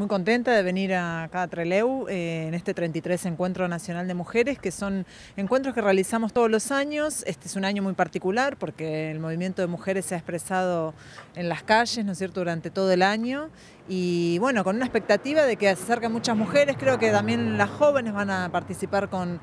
Muy contenta de venir acá a Treleu eh, en este 33 Encuentro Nacional de Mujeres, que son encuentros que realizamos todos los años. Este es un año muy particular porque el movimiento de mujeres se ha expresado en las calles, ¿no es cierto?, durante todo el año y bueno, con una expectativa de que se acerquen muchas mujeres, creo que también las jóvenes van a participar con,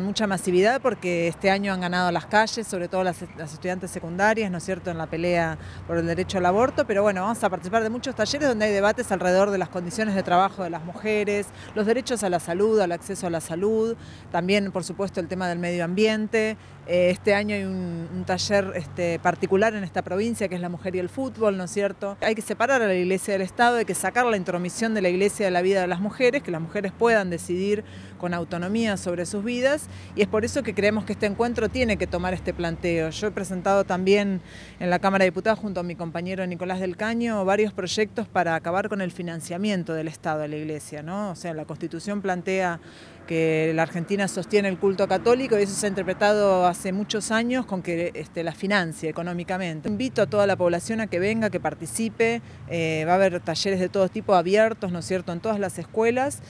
mucha masividad porque este año han ganado las calles, sobre todo las, estudiantes secundarias, ¿no es cierto?, en la pelea por el derecho al aborto, pero bueno, vamos a participar de muchos talleres donde hay debates alrededor de las condiciones de trabajo de las mujeres, los derechos a la salud, al acceso a la salud, también por supuesto el tema del medio ambiente. Eh, este año hay un, taller este, particular en esta provincia que es la mujer y el fútbol, ¿no es cierto? Hay que separar a la iglesia del Estado que sacar la intromisión de la iglesia de la vida de las mujeres, que las mujeres puedan decidir con autonomía sobre sus vidas y es por eso que creemos que este encuentro tiene que tomar este planteo. Yo he presentado también en la Cámara de Diputados junto a mi compañero Nicolás del Caño varios proyectos para acabar con el financiamiento del Estado a la iglesia, ¿no? O sea, la Constitución plantea que la Argentina sostiene el culto católico y eso se ha interpretado hace muchos años con que este, la financie económicamente. Invito a toda la población a que venga, que participe, eh, va a haber talleres de todo tipo abiertos, ¿no es cierto?, en todas las escuelas,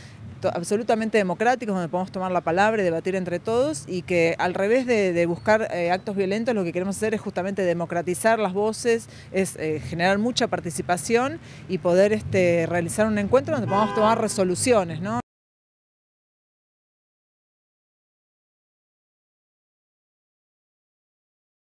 absolutamente democráticos, donde podemos tomar la palabra y debatir entre todos, y que al revés de, buscar eh, actos violentos, lo que queremos hacer es justamente democratizar las voces, es eh, generar mucha participación y poder este, realizar un encuentro donde podamos tomar resoluciones, ¿no?